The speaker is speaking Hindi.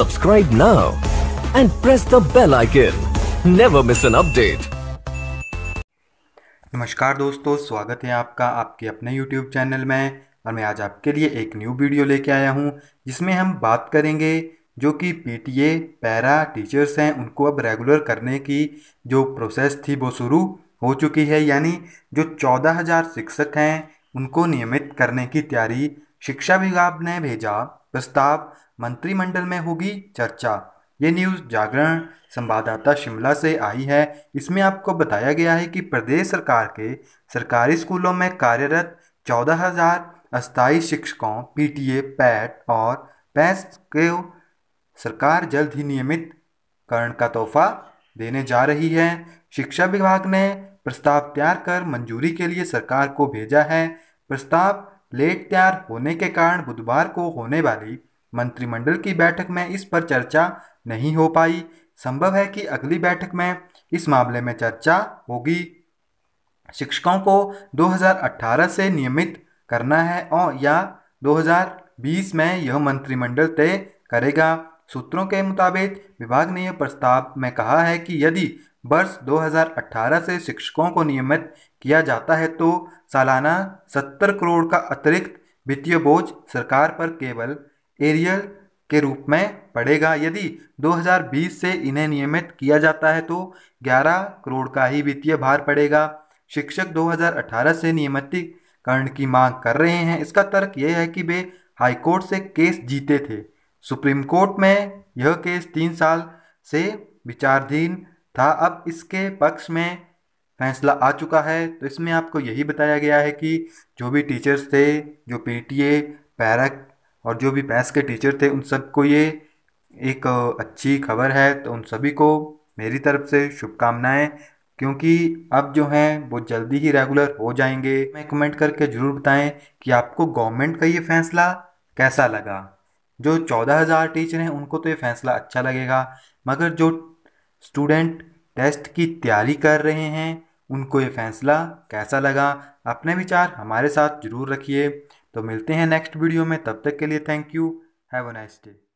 Subscribe now and press the bell icon. Never miss an update. नमस्कार दोस्तों स्वागत है आपका आपके अपने YouTube चैनल में और मैं आज आपके लिए एक न्यू वीडियो लेके आया हूँ जिसमें हम बात करेंगे जो कि पीटीए पैरा टीचर्स हैं उनको अब रेगुलर करने की जो प्रोसेस थी वो शुरू हो चुकी है यानी जो 14,000 शिक्षक हैं उनको नियमित करने की तैयारी शिक्षा विभाग ने भेजा प्रस्ताव मंत्रिमंडल में होगी चर्चा ये न्यूज़ जागरण संवाददाता शिमला से आई है इसमें आपको बताया गया है कि प्रदेश सरकार के सरकारी स्कूलों में कार्यरत चौदह हजार अस्थायी शिक्षकों पीटीए पैट और पैस के सरकार जल्द ही नियमित करण का तोहफा देने जा रही है शिक्षा विभाग ने प्रस्ताव तैयार कर मंजूरी के लिए सरकार को भेजा है प्रस्ताव लेट तैयार होने के कारण बुधवार को होने वाली मंत्रिमंडल की बैठक में इस पर चर्चा नहीं हो पाई संभव है कि अगली बैठक में इस मामले में चर्चा होगी शिक्षकों को 2018 से नियमित करना है और या 2020 में यह मंत्रिमंडल तय करेगा सूत्रों के मुताबिक विभाग ने यह प्रस्ताव में कहा है कि यदि वर्ष 2018 से शिक्षकों को नियमित किया जाता है तो सालाना 70 करोड़ का अतिरिक्त वित्तीय बोझ सरकार पर केवल एरियल के रूप में पड़ेगा यदि 2020 से इन्हें नियमित किया जाता है तो 11 करोड़ का ही वित्तीय भार पड़ेगा शिक्षक 2018 से नियमितीकरण की मांग कर रहे हैं इसका तर्क यह है कि वे हाईकोर्ट से केस जीते थे सुप्रीम कोर्ट में यह केस तीन साल से विचाराधीन था अब इसके पक्ष में फैसला आ चुका है तो इसमें आपको यही बताया गया है कि जो भी टीचर्स थे जो पीटीए पैरक और जो भी पैस के टीचर थे उन सबको ये एक अच्छी खबर है तो उन सभी को मेरी तरफ से शुभकामनाएं क्योंकि अब जो हैं वो जल्दी ही रेगुलर हो जाएंगे मैं कमेंट करके ज़रूर बताएं कि आपको गवर्नमेंट का ये फैसला कैसा लगा जो चौदह हज़ार टीचर हैं उनको तो ये फैसला अच्छा लगेगा मगर जो स्टूडेंट टेस्ट की तैयारी कर रहे हैं उनको ये फैसला कैसा लगा अपने विचार हमारे साथ ज़रूर रखिए तो मिलते हैं नेक्स्ट वीडियो में तब तक के लिए thank you have a nice day